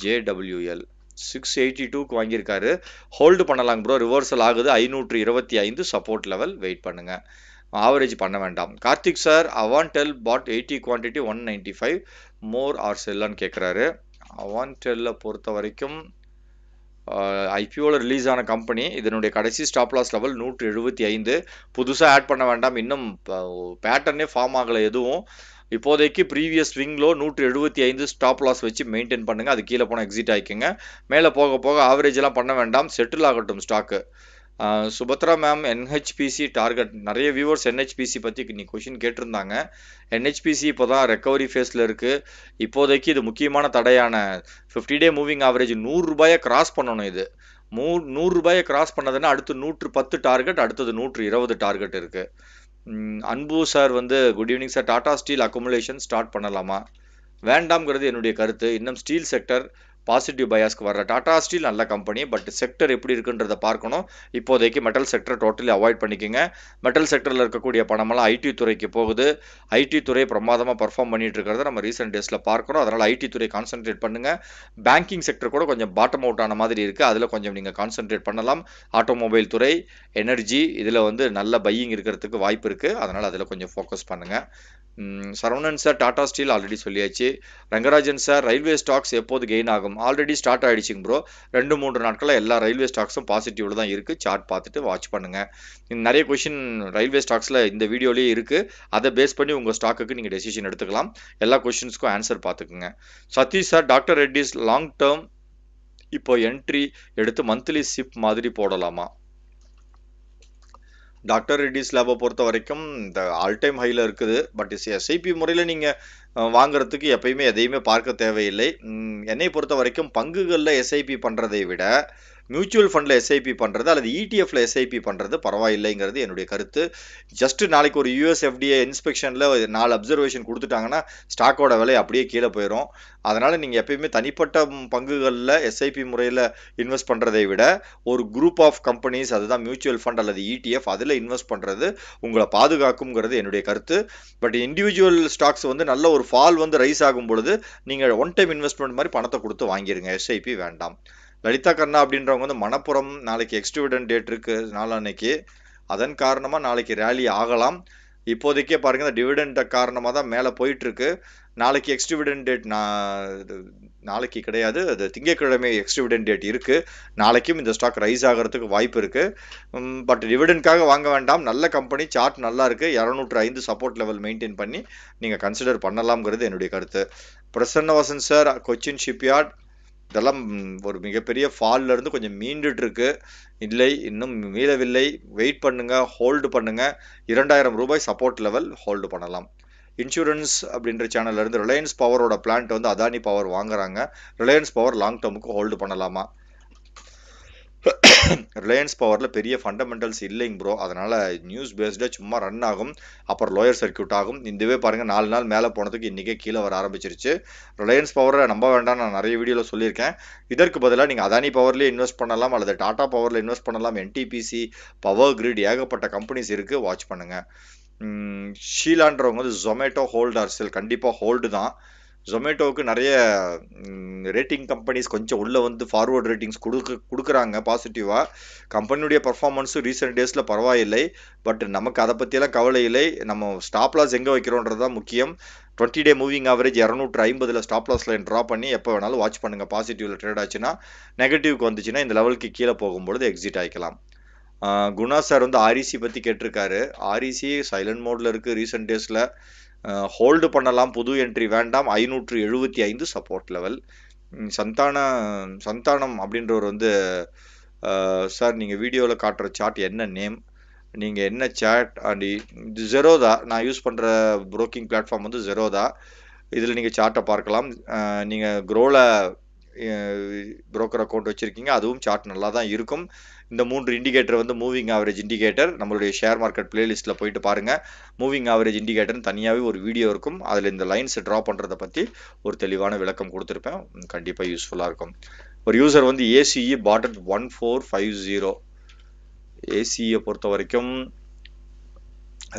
ஜேடபிள்யூஎல் சிக்ஸ் எயிட்டி டூக்கு வாங்கியிருக்காரு ஹோல்டு பண்ணலாங்க ப்ரோ ரிவர்சல் ஆகுது ஐநூற்று இருபத்தி ஐந்து சப்போர்ட் லெவல் வெயிட் பண்ணுங்கள் ஆவரேஜ் பண்ண வேண்டாம் Karthik sir Avantel bought eighty quantity one ninety five more or செல்லான்னு கேட்குறாரு டெல்ல பொறுத்த வரைக்கும் ஐபிஓவில் ரிலீஸ் ஆன கம்பெனி இதனுடைய கடைசி ஸ்டாப் லாஸ் லெவல் நூற்று எழுபத்தி ஐந்து புதுசாக ஆட் பண்ண வேண்டாம் இன்னும் பேட்டர்னே ஃபார்ம் ஆகலை எதுவும் இப்போதைக்கு ப்ரீவியஸ் ஸ்விங்லோ நூற்றி எழுபத்தி ஐந்து ஸ்டாப் லாஸ் வச்சு மெயின்டைன் பண்ணுங்கள் அது கீழே போனால் எக்ஸிட் ஆகிக்கோங்க மேலே போக போக ஆவரேஜெலாம் பண்ண வேண்டாம் செட்டில் ஆகட்டும் ஸ்டாக்கு சுபத்ரா மேம் என்ஹெச்பிசி டார்கெட் நிறைய வியூவர்ஸ் என்ஹெச்பிசி பற்றி இன்னைக்கு கொஷின் கேட்டிருந்தாங்க என்ஹெச்பிசி இப்போ தான் ரெக்கவரி ஃபேஸில் இருக்குது இப்போதைக்கு இது முக்கியமான தடையான ஃபிஃப்டி டே மூவிங் ஆவரேஜ் நூறுரூபாயை கிராஸ் பண்ணணும் இது மூ நூறுரூபாயை கிராஸ் பண்ணதுன்னா அடுத்து நூற்று பத்து டார்கெட் அடுத்தது நூற்று இருபது டார்கெட் இருக்குது அன்பு சார் வந்து good evening sir Tata steel accumulation start பண்ணலாமா வேண்டாம்ங்கிறது என்னுடைய கருத்து இன்னும் ஸ்டீல் செக்டர் பாசிட்டிவ் பயாஸ்க்கு வர டாடா ஸ்டீல் நல்ல கம்பெனி பட் செக்டர் எப்படி இருக்குன்றதை பார்க்கணும் இப்போதைக்கு மெட்டல் செக்டர் டோட்டலி அவாய்ட் பண்ணிக்கோங்க மெட்டல் செக்டரில் இருக்கக்கூடிய பணமெல்லாம் ஐடி துறைக்கு போகுது ஐடி துறை பிரமாதமாக பர்ஃபார்ம் பண்ணிட்டு இருக்கிறத நம்ம ரீசெண்ட் டேஸில் பார்க்குறோம் அதனால் ஐடி துறை கான்சென்ட்ரேட் பண்ணுங்கள் பேங்கிங் செக்டர் கூட கொஞ்சம் பாட்டம் அவுட் ஆன மாதிரி இருக்குது அதில் கொஞ்சம் நீங்கள் கான்சென்ட்ரேட் பண்ணலாம் ஆட்டோமொபைல் துறை எனர்ஜி இதில் வந்து நல்ல பையிங் இருக்கிறதுக்கு வாய்ப்பு இருக்குது அதனால் அதில் கொஞ்சம் ஃபோக்கஸ் பண்ணுங்கள் Saravanan sir Tata steel already சொல்லியாச்சு ரங்கராஜன் சார் ரயில்வே ஸ்டாக்ஸ் எப்போது கெயின் ஆகும் ஆல்ரெடி ஸ்டார்ட் ஆகிடுச்சிங்க ப்ரோ ரெண்டு மூன்று நாட்களில் எல்லா ரயில்வே ஸ்டாக்ஸும் பாசிட்டிவில் தான் இருக்குது சார்ட் பார்த்துட்டு வாட்ச் பண்ணுங்கள் நிறைய கொஷின் ரயில்வே ஸ்டாக்ஸில் இந்த வீடியோலேயே இருக்குது அதை பேஸ் பண்ணி உங்கள் ஸ்டாக்குக்கு நீங்கள் டெசிஷன் எடுத்துக்கலாம் எல்லா கொஷின்ஸ்க்கும் ஆன்சர் பார்த்துக்குங்க Sathish sir doctor Reddy's long term இப்போ என்ட்ரி எடுத்து மந்த்லி சிப் மாதிரி போடலாமா டாக்டர் ரெட்டிஸ் லேபை பொறுத்த வரைக்கும் இந்த ஆல் டைம் ஹையில் இருக்குது பட் இஸ் எஸ்ஐபி முறையில் நீங்கள் வாங்கிறதுக்கு எப்பயுமே எதையுமே பார்க்க தேவையில்லை என்னை பொறுத்த வரைக்கும் பங்குகளில் எஸ்ஐபி பண்ணுறதை விட மியூச்சுவல் ஃபண்டில் எஸ்ஐபி பண்ணுறது அல்லது இடிஎஃப்ல e எஸ்ஐபி பண்ணுறது பரவாயில்லைங்கிறது என்னுடைய கருத்து ஜஸ்ட் நாளைக்கு ஒரு யூஎஸ்எஃப்டிஏ இன்ஸ்பெக்ஷனில் நாலு அப்சர்வேஷன் கொடுத்துட்டாங்கன்னா ஸ்டாக்கோட விலை அப்படியே கீழே போயிடும் அதனால் நீங்கள் எப்பயுமே தனிப்பட்ட பங்குகளில் எஸ்ஐபி முறையில் இன்வெஸ்ட் பண்ணுறதை விட ஒரு குரூப் ஆஃப் கம்பெனிஸ் அதுதான் மியூச்சுவல் ஃபண்ட் அல்லது இடிஎஃப் e அதில் இன்வெஸ்ட் பண்ணுறது உங்களை பாதுகாக்குங்கிறது என்னுடைய கருத்து பட் இண்டிவிஜுவல் ஸ்டாக்ஸ் வந்து நல்ல ஒரு ஃபால் வந்து ரைஸ் ஆகும் பொழுது நீங்கள் ஒன் டைம் இன்வெஸ்ட்மெண்ட் மாதிரி பணத்தை கொடுத்து வாங்கிடுங்க எஸ்ஐபி வேண்டாம் லலிதா கண்ணா அப்படின்றவங்க வந்து மணப்புறம் நாளைக்கு எக்ஸ்டிவிடன் டேட் இருக்கு நாளான்னைக்கு அதன் காரணமாக நாளைக்கு ரேலி ஆகலாம் இப்போதைக்கே பாருங்கள் இந்த டிவிடெண்ட் காரணமாக தான் மேலே போயிட்டுருக்கு நாளைக்கு எக்ஸ்டிவிடன் டேட் நாளைக்கு கிடையாது அது திங்கக்கிழமை எக்ஸ்டிவிடன் டேட் இருக்குது நாளைக்கும் இந்த ஸ்டாக் ரைஸ் ஆகிறதுக்கு வாய்ப்பு இருக்குது பட் டிவிடெண்ட்காக வாங்க வேண்டாம் நல்ல கம்பெனி சார்ட் நல்லா இருக்குது இரநூற்று ஐந்து சப்போர்ட் லெவல் மெயின்டைன் பண்ணி நீங்கள் கன்சிடர் பண்ணலாம்ங்கிறது என்னுடைய கருத்து பிரசன்னவாசன் சார் கொச்சின் ஷிப்யார்ட் இதெல்லாம் ஒரு மிகப்பெரிய ஃபால்ல இருந்து கொஞ்சம் மீண்டுட்டு இருக்கு இல்லை இன்னும் மீளவில்லை வெயிட் பண்ணுங்க ஹோல்டு பண்ணுங்க இரண்டாயிரம் ரூபாய் சப்போர்ட் லெவல் ஹோல்டு பண்ணலாம் இன்சூரன்ஸ் அப்படின்ற சேனல்லேருந்து ரிலையன்ஸ் பவரோட பிளான்ட் வந்து அதானி பவர் வாங்குறாங்க ரிலையன்ஸ் பவர் லாங் டேர்முக்கு ஹோல்டு பண்ணலாமா ரிலையன்ஸ் பவரில் பெரிய ஃபண்டமெண்டல்ஸ் இல்லைங்க ப்ரோ அதனால் நியூஸ் பேஸ்டாக சும்மா ரன் ஆகும் அப்புறம் லோயர் சர்க்கியூட் ஆகும் இந்தவே பாருங்கள் நாலு நாள் மேலே போனதுக்கு இன்றைக்கே கீழே வர ஆரம்பிச்சிருச்சு ரிலையன்ஸ் பவரை நம்ப வேண்டாம் நான் நிறைய வீடியோவில் சொல்லியிருக்கேன் இதற்கு பதிலாக நீங்கள் அதானி பவர்லேயே இன்வெஸ்ட் பண்ணலாம் அல்லது டாடா பவரில் இன்வெஸ்ட் பண்ணலாம் என்டிபிசி பவர் கிரிட் ஏகப்பட்ட கம்பெனிஸ் இருக்குது வாட்ச் பண்ணுங்கள் ஷீலான்றவங்க வந்து ஜொமேட்டோ ஹோல்டர்ஸில் கண்டிப்பாக ஹோல்டு தான் ஜொமேட்டோவுக்கு நிறைய ரேட்டிங் கம்பெனிஸ் கொஞ்சம் உள்ளே வந்து ஃபார்வர்ட் ரேட்டிங்ஸ் கொடுக்க கொடுக்குறாங்க பாசிட்டிவாக கம்பெனியுடைய பர்ஃபார்மன்ஸும் ரீசெண்ட் டேஸில் பரவாயில்லை பட் நமக்கு அதை பற்றியெல்லாம் கவலை இல்லை நம்ம ஸ்டாப் லாஸ் எங்கே வைக்கிறோன்றது தான் முக்கியம் டுவெண்ட்டி டே மூவிங் ஆவரேஜ் இரநூற்று ஐம்பதில் ஸ்டாப் லாஸ் லைன் ட்ரா பண்ணி எப்போ வேணாலும் வாட்ச் பண்ணுங்கள் பாசிட்டிவில் ட்ரேட் ஆச்சுன்னா நெகட்டிவ்க்கு வந்துச்சுன்னா இந்த லெவலுக்கு கீழே போகும்பொழுது எக்ஸிட் ஆகிக்கலாம் குணா சார் வந்து ஆரிசி e பற்றி கேட்டிருக்காரு ஆரிசி சைலண்ட் மோடில் இருக்குது ரீசெண்ட் டேஸில் ஹோல்டு பண்ணலாம் புது என்ட்ரி வேண்டாம் ஐநூற்று எழுபத்தி ஐந்து சப்போர்ட் லெவல் சந்தான சந்தானம் அப்படின்றவர் வந்து சார் நீங்கள் வீடியோவில் காட்டுற சார்ட் என்ன நேம் நீங்கள் என்ன சேட் அண்ட் இது ஜெரோதா நான் யூஸ் பண்ணுற ப்ரோக்கிங் பிளாட்ஃபார்ம் வந்து ஜெரோதா இதில் நீங்கள் சார்ட்டை பார்க்கலாம் நீங்கள் க்ரோவில் புரோக்கர் அக்கௌண்ட் வச்சுருக்கீங்க அதுவும் சார்ட் நல்லா தான் இருக்கும் இந்த மூன்று இண்டிகேட்டர் வந்து மூவிங் ஆவரேஜ் இண்டிகேட்டர் நம்மளுடைய ஷேர் மார்க்கெட் பிளேலிஸ்ட்டில் போயிட்டு பாருங்கள் மூவிங் ஆவரேஜ் இண்டிகேட்டர்னு தனியாகவே ஒரு வீடியோ இருக்கும் அதில் இந்த லைன்ஸ் ட்ரா பண்ணுறதை பற்றி ஒரு தெளிவான விளக்கம் கொடுத்துருப்பேன் கண்டிப்பாக யூஸ்ஃபுல்லாக இருக்கும் ஒரு யூசர் வந்து ACE bought at one four five zero ஏசியை பொறுத்த வரைக்கும்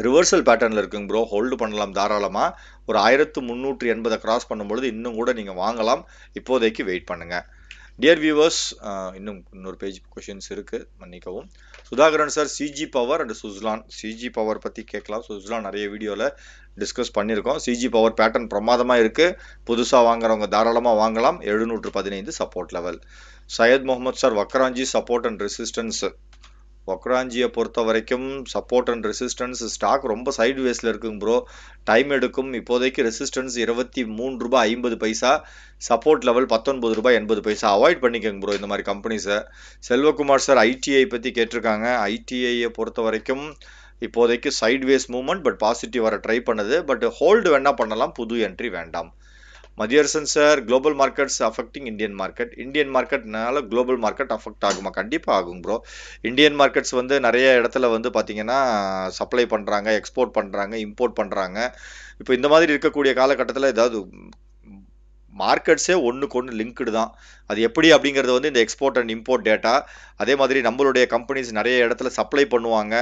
ரிவர்சல் பேட்டர்னில் இருக்குங்க ப்ரோ ஹோல்டு பண்ணலாம் தாராளமாக ஒரு ஆயிரத்து முந்நூற்றி எண்பதை கிராஸ் பண்ணும்பொழுது இன்னும் கூட நீங்கள் வாங்கலாம் இப்போதைக்கு வெயிட் பண்ணுங்கள் டியர் வியூவர்ஸ் இன்னும் இன்னொரு பேஜ் கொஷின்ஸ் இருக்குது மன்னிக்கவும் Sudhakaran sir CG power and Suzlon CG power பற்றி கேட்கலாம் சுஸ்லான் நிறைய வீடியோவில் டிஸ்கஸ் பண்ணியிருக்கோம் சிஜி பவர் பேட்டர்ன் பிரமாதமாக இருக்குது புதுசாக வாங்குறவங்க தாராளமாக வாங்கலாம் எழுநூற்று பதினைந்து support level Syed Mohammed sir Vakrangee support and resistance ஒக்ராஞ்சியை பொறுத்த வரைக்கும் சப்போர்ட் அண்ட் ரெசிஸ்டன்ஸ் ஸ்டாக் ரொம்ப சைடு வேஸில் இருக்குங்க ப்ரோ டைம் எடுக்கும் இப்போதைக்கு ரெசிஸ்டன்ஸ் இருபத்தி மூணு ரூபாய் ஐம்பது பைசா சப்போர்ட் லெவல் பத்தொன்பது ரூபாய் எண்பது பைசா அவாய்ட் பண்ணிக்கோங்க ப்ரோ இந்த மாதிரி கம்பெனிஸை செல்வகுமார் சார் ஐடிஐ பற்றி கேட்டிருக்காங்க ஐடிஐயை பொறுத்த வரைக்கும் இப்போதைக்கு சைட்வேஸ் மூவ்மெண்ட் பட் பாசிட்டிவ் வர ட்ரை பண்ணுது பட் ஹோல்டு வேணால் பண்ணலாம் புது என்ட்ரி வேண்டாம் Mathiyarasan sir global markets affecting Indian market Indian மார்க்கெட்னால குளோபல் மார்க்கெட் அஃபெக்ட் ஆகுமா கண்டிப்பாக ஆகும் ப்ரோ இந்தியன் மார்க்கெட்ஸ் வந்து நிறைய இடத்துல வந்து பார்த்தீங்கன்னா சப்ளை பண்ணுறாங்க எக்ஸ்போர்ட் பண்ணுறாங்க இம்போர்ட் பண்ணுறாங்க இப்போ இந்த மாதிரி இருக்கக்கூடிய காலகட்டத்தில் ஏதாவது மார்க்கெட்ஸே ஒன்றுக்கு ஒன்று லிங்க்டு தான் அது எப்படி அப்படிங்கிறது வந்து இந்த எக்ஸ்போர்ட் அண்ட் இம்போர்ட் டேட்டா அதே மாதிரி நம்மளுடைய கம்பெனிஸ் நிறைய இடத்துல சப்ளை பண்ணுவாங்க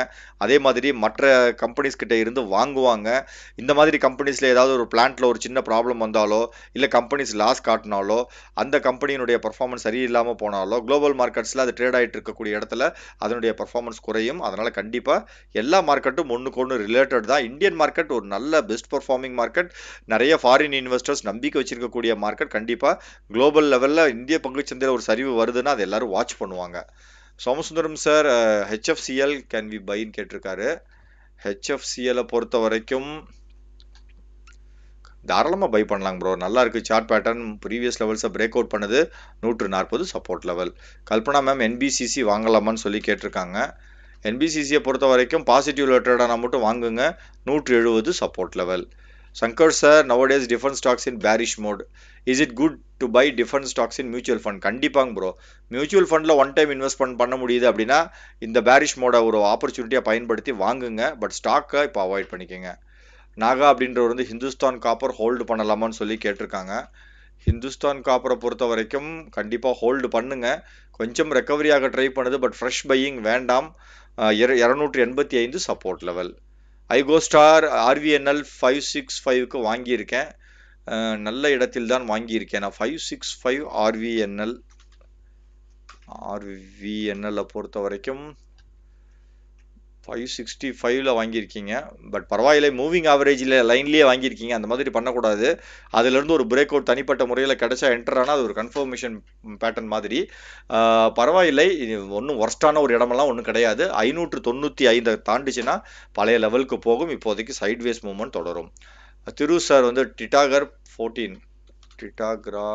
அதே மாதிரி மற்ற கம்பெனிஸ் கிட்ட இருந்து வாங்குவாங்க இந்த மாதிரி கம்பெனிஸில் ஏதாவது ஒரு பிளான்ட்டில் ஒரு சின்ன ப்ராப்ளம் வந்தாலோ இல்லை கம்பெனிஸ் லாஸ் காட்டினாலோ அந்த கம்பெனியினுடைய பர்ஃபார்மன்ஸ் சரியில்லாமல் போனாலோ குளோபல் மார்க்கெட்ஸில் அது ட்ரேட் ஆகிட்டு இருக்கக்கூடிய இடத்துல அதனுடைய பர்ஃபார்மன்ஸ் குறையும் அதனால் கண்டிப்பாக எல்லா மார்க்கெட்டும் ஒன்றுக்கு ஒன்று ரிலேட்டட் தான் இந்தியன் மார்க்கெட் ஒரு நல்ல பெஸ்ட் பர்ஃபார்மிங் மார்க்கெட் நிறைய ஃபாரின் இன்வெஸ்டர்ஸ் நம்பிக்கை வச்சிருக்கக்கூடிய மார்க்கெட் கண்டிப்பாக குளோபல் லெவலில் இந்திய பங்கு சந்தையில் ஒரு சரிவு வருதுன்னா அது எல்லாரும் வாட்ச் பண்ணுவாங்க Somasundaram sir HFCL can we பைன்னு கேட்டிருக்காரு ஹெச்எஃப்சிஎலை பொறுத்த வரைக்கும் தாராளமாக பை பண்ணலாம் ப்ரோ நல்லா இருக்குது சார்ட் பேட்டர்ன் ப்ரீவியஸ் லெவல்ஸை பிரேக் அவுட் பண்ணுது நூற்று நாற்பது support level Kalpana ma'am NBCC வாங்கலாமான்னு சொல்லி கேட்டிருக்காங்க என்பிசிசியை பொறுத்த வரைக்கும் பாசிட்டிவ் லெட்டர்டான மட்டும் வாங்குங்க நூற்று எழுபது support level Shankar sir nowadays defence stocks in bearish mode is it good to buy different stocks in mutual fund கண்டிப்பாங்க ப்ரோ மியூச்சுவல் ஃபண்டில் ஒன் டைம் இன்வெஸ்ட்மெண்ட் பண்ண முடியுது அப்படின்னா இந்த பேரிஷ் மோட ஒரு ஆப்பர்ச்சுனிட்டியாக பயன்படுத்தி வாங்குங்க பட் ஸ்டாக்கை இப்போ அவாய்ட் பண்ணிக்கோங்க நாகா அப்படின்றவர் வந்து ஹிந்துஸ்தான் காப்பர் ஹோல்டு பண்ணலாமான்னு சொல்லி கேட்டிருக்காங்க ஹிந்துஸ்தான் காப்பரை பொறுத்த வரைக்கும் கண்டிப்பாக ஹோல்டு பண்ணுங்க கொஞ்சம் ரெக்கவரியாக ட்ரை பண்ணுது பட் ஃப்ரெஷ் பையிங் வேண்டாம் இரநூற்றி எண்பத்தி ஐந்து சப்போர்ட் லெவல் ஐகோ ஸ்டார் ஆர்விஎன்எல் ஃபைவ் சிக்ஸ் ஃபைவ்க்கு வாங்கியிருக்கேன் நல்ல இடத்தில் தான் வாங்கியிருக்கேன் நான் ஃபைவ் சிக்ஸ் ஃபைவ் ஆர்விஎன்எல் ஆர்விஎன்எல்லை பொறுத்த வரைக்கும் ஃபைவ் சிக்ஸ்டி ஃபைவ்ல வாங்கியிருக்கீங்க பட் பரவாயில்லை மூவிங் ஆவரேஜில் லைன்லேயே வாங்கியிருக்கீங்க அந்த மாதிரி பண்ணக்கூடாது அதுலேருந்து ஒரு பிரேக் அவுட் தனிப்பட்ட முறையில் கிடச்சா என்டர் ஆனால் அது ஒரு கன்ஃபர்மேஷன் பேட்டர்ன் மாதிரி பரவாயில்லை இது ஒன்றும் ஒர்ஸ்டான ஒரு இடமெல்லாம் ஒன்றும் கிடையாது ஐநூற்று தொண்ணூற்றி ஐந்தை தாண்டிச்சுன்னா பழைய லெவலுக்கு போகும் இப்போதைக்கு சைட்வேஸ் மூவ்மெண்ட் தொடரும் திரு சார் வந்து டிட்டாகர் 14 டிட்டாகிரா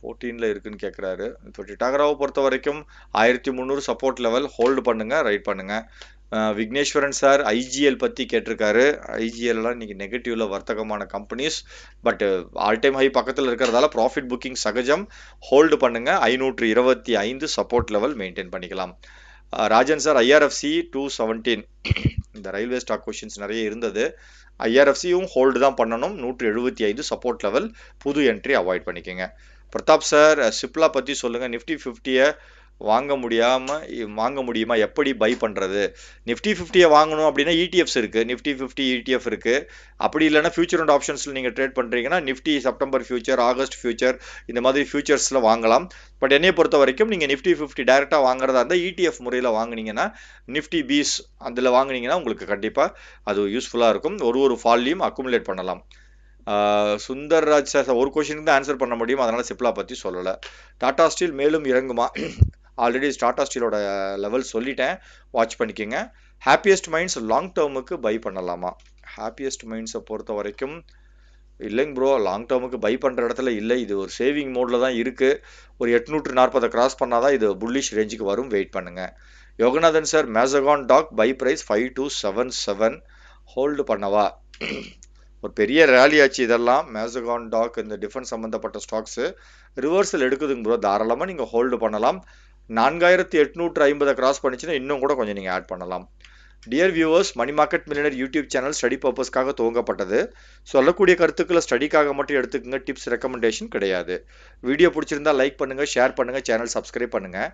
ஃபோர்டீனில் இருக்குன்னு கேட்குறாரு இப்போ டிட்டாகராவை பொறுத்த வரைக்கும் ஆயிரத்தி முந்நூறு சப்போர்ட் லெவல் ஹோல்டு பண்ணுங்கள் ரைட் பண்ணுங்கள் விக்னேஸ்வரன் சார் ஐஜிஎல் பற்றி கேட்டிருக்காரு ஐஜிஎல்லாம் இன்றைக்கி நெகட்டிவில் வர்த்தகமான companies but all time high பக்கத்தில் இருக்கிறதால ப்ராஃபிட் புக்கிங் சகஜம் ஹோல்டு பண்ணுங்கள் ஐநூற்று இருபத்தி ஐந்து சப்போர்ட் லெவல் மெயின்டைன் பண்ணிக்கலாம் Rajan sir IRFC two seventeen இந்த ரயில்வே ஸ்டாக் கொஷின்ஸ் நிறைய இருந்தது ஐஆர்எஃப்சியும் ஹோல்டு தான் பண்ணணும் நூற்றி எழுபத்தி ஐந்து சப்போர்ட் லெவல் புது என்ட்ரி அவாய்ட் பண்ணிக்கோங்க பிரதாப் சார் சிப்லா பற்றி சொல்லுங்கள் நிஃப்டி ஃபிஃப்டியை வாங்க முடியாமல் வாங்க முடியுமா எப்படி பை பண்ணுறது நிஃப்டி ஃபிஃப்டியை வாங்கணும் அப்படின்னா இடிஎஃப்ஸ் e இருக்குது நிஃப்டி ஃபிஃப்டி இடிஎஃப் e இருக்குது அப்படி இல்லைனா ஃபியூச்சர் அண்ட் ஆப்ஷன்ஸில் நீங்கள் ட்ரேட் பண்ணுறீங்கன்னா Nifty September future August future இந்த மாதிரி ஃபியூச்சர்ஸில் வாங்கலாம் பட் என்னையை பொறுத்த வரைக்கும் நீங்கள் நிஃப்டி ஃபிஃப்டி டேரெக்டாக வாங்குறதா இருந்தால் இடிஎஃப் e முறையில் வாங்கினீங்கன்னா நிஃப்டி பீஸ் அதில் வாங்கினீங்கன்னா உங்களுக்கு கண்டிப்பாக அது யூஸ்ஃபுல்லாக இருக்கும் ஒரு ஒரு ஃபால்லையும் அக்குமுலேட் பண்ணலாம் சுந்தர் சார் ஒரு கொஷினுக்கு தான் ஆன்சர் பண்ண முடியும் அதனால் சிப்லா பற்றி சொல்லலை டாடா ஸ்டீல் மேலும் இறங்குமா ஆல்ரெடி டாடா ஸ்டீலோட லெவல் சொல்லிட்டேன் வாட்ச் பண்ணிக்கோங்க ஹாப்பியஸ்ட் மைண்ட்ஸ் லாங் டேர்முக்கு பை பண்ணலாமா ஹாப்பியஸ்ட் மைண்ட்ஸை பொறுத்த வரைக்கும் இல்லைங்க ப்ரோ லாங் டேர்முக்கு பை பண்ணுற இடத்துல இல்லை இது ஒரு சேவிங் மோடில் தான் இருக்குது ஒரு எட்நூற்று நாற்பதை கிராஸ் பண்ணால் தான் இது புல்லிஷ் ரேஞ்சுக்கு வரும் வெயிட் பண்ணுங்கள் Yoganathan sir Mazagon dock buy price five two seven seven hold பண்ணவா ஒரு பெரிய ரேலி ஆச்சு இதெல்லாம் மேசகான் டாக் இந்த டிஃபென்ஸ் சம்மந்தப்பட்ட ஸ்டாக்ஸு ரிவர்சல் எடுக்குதுங்க ப்ரோ தாராளமாக நீங்கள் ஹோல்டு பண்ணலாம் நான்காயிரத்தி எட்நூற்று ஐம்பதை கிராஸ் பண்ணிச்சுன்னா இன்னும் கூட கொஞ்சம் நீங்கள் ஆட் பண்ணலாம் dear viewers money market millionaire YouTube channel study பர்பஸ்க்காக துவங்கப்பட்டது சொல்லக்கூடிய கருத்துக்களை ஸ்டடிக்காக மட்டும் எடுத்துக்கோங்க டிப்ஸ் ரெக்கமெண்டேஷன் கிடையாது வீடியோ பிடிச்சிருந்தா லைக் பண்ணுங்கள் ஷேர் பண்ணுங்கள் சேனல் சப்ஸ்கிரைப் பண்ணுங்கள்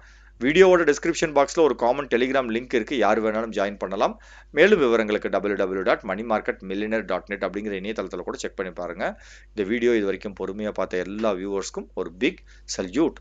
வீடியோவோட டிஸ்கிரிப்ஷன் பாக்ஸில் ஒரு காமன் டெலிகிராம் லிங்க் இருக்குது யார் வேணாலும் ஜாயின் பண்ணலாம் மேலும் விவரங்களுக்கு W W dot money market millionaire dot net அப்படிங்கிற இணையதளத்தில் கூட செக் பண்ணி பாருங்கள் இந்த வீடியோ இது வரைக்கும் பொறுமையாக பார்த்த எல்லா வியூவர்ஸ்க்கும் ஒரு பிக் சல்யூட்